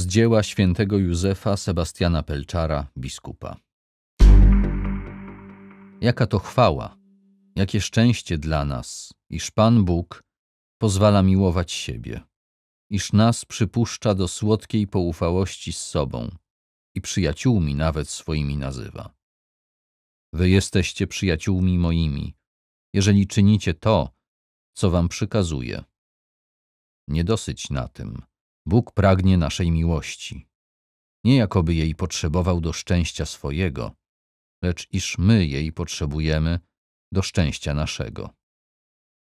z dzieła świętego Józefa Sebastiana Pelczara, biskupa. Jaka to chwała, jakie szczęście dla nas, iż Pan Bóg pozwala miłować siebie, iż nas przypuszcza do słodkiej poufałości z sobą i przyjaciółmi nawet swoimi nazywa. Wy jesteście przyjaciółmi moimi, jeżeli czynicie to, co wam przykazuje. Nie dosyć na tym – Bóg pragnie naszej miłości. Nie jakoby jej potrzebował do szczęścia swojego, lecz iż my jej potrzebujemy do szczęścia naszego.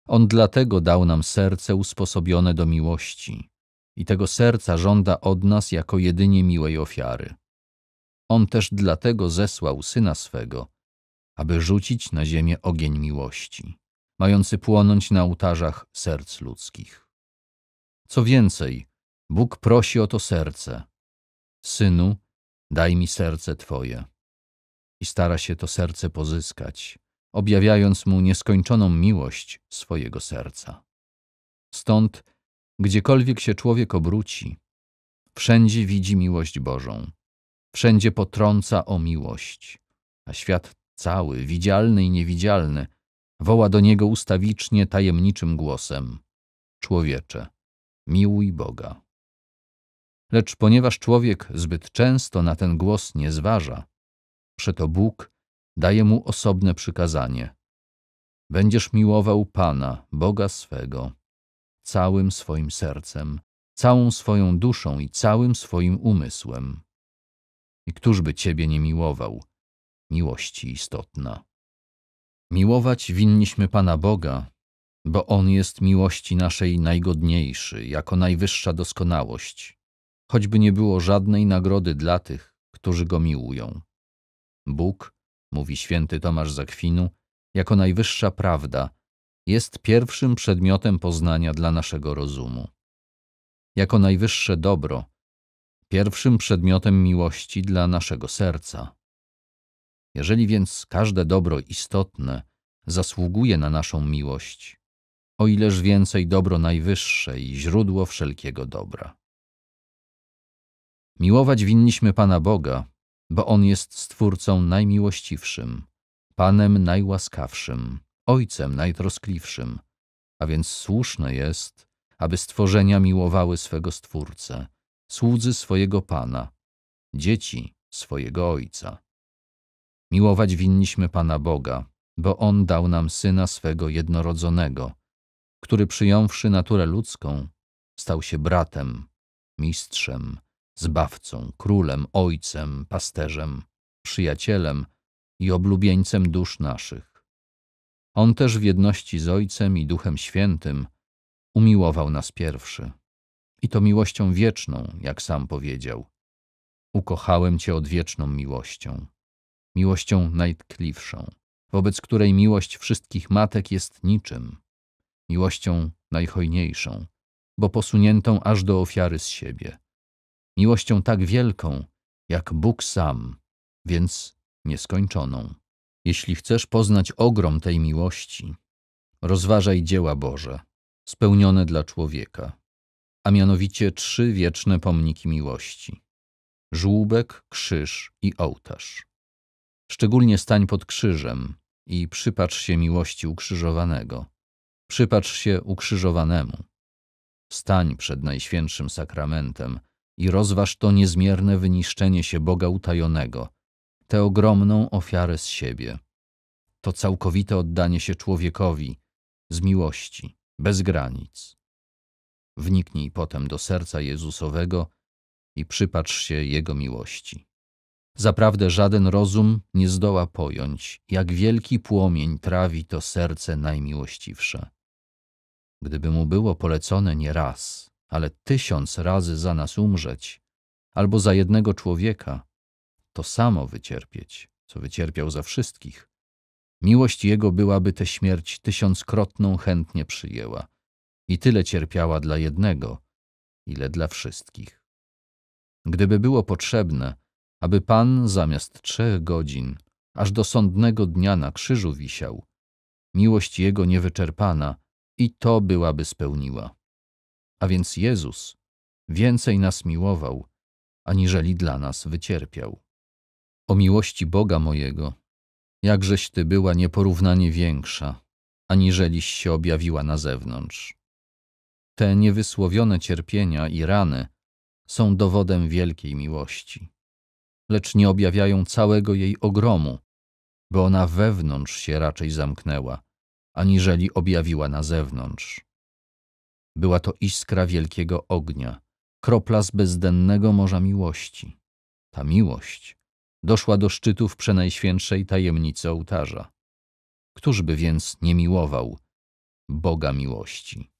On dlatego dał nam serce usposobione do miłości i tego serca żąda od nas jako jedynie miłej ofiary. On też dlatego zesłał Syna swego, aby rzucić na ziemię ogień miłości, mający płonąć na ołtarzach serc ludzkich. Co więcej, Bóg prosi o to serce. Synu, daj mi serce Twoje. I stara się to serce pozyskać, objawiając mu nieskończoną miłość swojego serca. Stąd, gdziekolwiek się człowiek obróci, wszędzie widzi miłość Bożą, wszędzie potrąca o miłość, a świat cały, widzialny i niewidzialny, woła do niego ustawicznie tajemniczym głosem: Człowiecze, miłuj Boga. Lecz ponieważ człowiek zbyt często na ten głos nie zważa, przeto Bóg daje mu osobne przykazanie. Będziesz miłował Pana, Boga swego, całym swoim sercem, całą swoją duszą i całym swoim umysłem. I któż by Ciebie nie miłował, miłości istotna. Miłować winniśmy Pana Boga, bo On jest miłości naszej najgodniejszy, jako najwyższa doskonałość choćby nie było żadnej nagrody dla tych, którzy go miłują. Bóg, mówi święty Tomasz Zakwinu, jako najwyższa prawda, jest pierwszym przedmiotem poznania dla naszego rozumu. Jako najwyższe dobro, pierwszym przedmiotem miłości dla naszego serca. Jeżeli więc każde dobro istotne zasługuje na naszą miłość, o ileż więcej dobro najwyższe i źródło wszelkiego dobra. Miłować winniśmy Pana Boga, bo On jest Stwórcą najmiłościwszym, Panem najłaskawszym, Ojcem najtroskliwszym, a więc słuszne jest, aby stworzenia miłowały swego Stwórcę, słudzy swojego Pana, dzieci swojego Ojca. Miłować winniśmy Pana Boga, bo On dał nam Syna swego jednorodzonego, który przyjąwszy naturę ludzką, stał się bratem, mistrzem, Zbawcą, królem, ojcem, pasterzem, przyjacielem i oblubieńcem dusz naszych. On też w jedności z Ojcem i Duchem Świętym umiłował nas pierwszy. I to miłością wieczną, jak sam powiedział. Ukochałem Cię odwieczną miłością, miłością najtkliwszą, wobec której miłość wszystkich matek jest niczym, miłością najhojniejszą, bo posuniętą aż do ofiary z siebie, miłością tak wielką, jak Bóg sam, więc nieskończoną. Jeśli chcesz poznać ogrom tej miłości, rozważaj dzieła Boże, spełnione dla człowieka, a mianowicie trzy wieczne pomniki miłości: żółbek, krzyż i ołtarz. Szczególnie stań pod krzyżem i przypatrz się miłości ukrzyżowanego, przypatrz się ukrzyżowanemu. Stań przed Najświętszym Sakramentem – i rozważ to niezmierne wyniszczenie się Boga utajonego, tę ogromną ofiarę z siebie. To całkowite oddanie się człowiekowi z miłości, bez granic. Wniknij potem do serca Jezusowego i przypatrz się Jego miłości. Zaprawdę żaden rozum nie zdoła pojąć, jak wielki płomień trawi to serce najmiłościwsze. Gdyby mu było polecone nie raz, ale tysiąc razy za nas umrzeć, albo za jednego człowieka, to samo wycierpieć, co wycierpiał za wszystkich. Miłość Jego byłaby tę śmierć tysiąckrotną chętnie przyjęła i tyle cierpiała dla jednego, ile dla wszystkich. Gdyby było potrzebne, aby Pan zamiast trzech godzin, aż do sądnego dnia na krzyżu wisiał, miłość Jego niewyczerpana i to byłaby spełniła a więc Jezus, więcej nas miłował, aniżeli dla nas wycierpiał. O miłości Boga mojego, jakżeś Ty była nieporównanie większa, aniżeliś się objawiła na zewnątrz. Te niewysłowione cierpienia i rany są dowodem wielkiej miłości, lecz nie objawiają całego jej ogromu, bo ona wewnątrz się raczej zamknęła, aniżeli objawiła na zewnątrz. Była to iskra wielkiego ognia, kropla z bezdennego morza miłości. Ta miłość doszła do szczytów przenajświętszej tajemnicy ołtarza. Któż by więc nie miłował Boga miłości?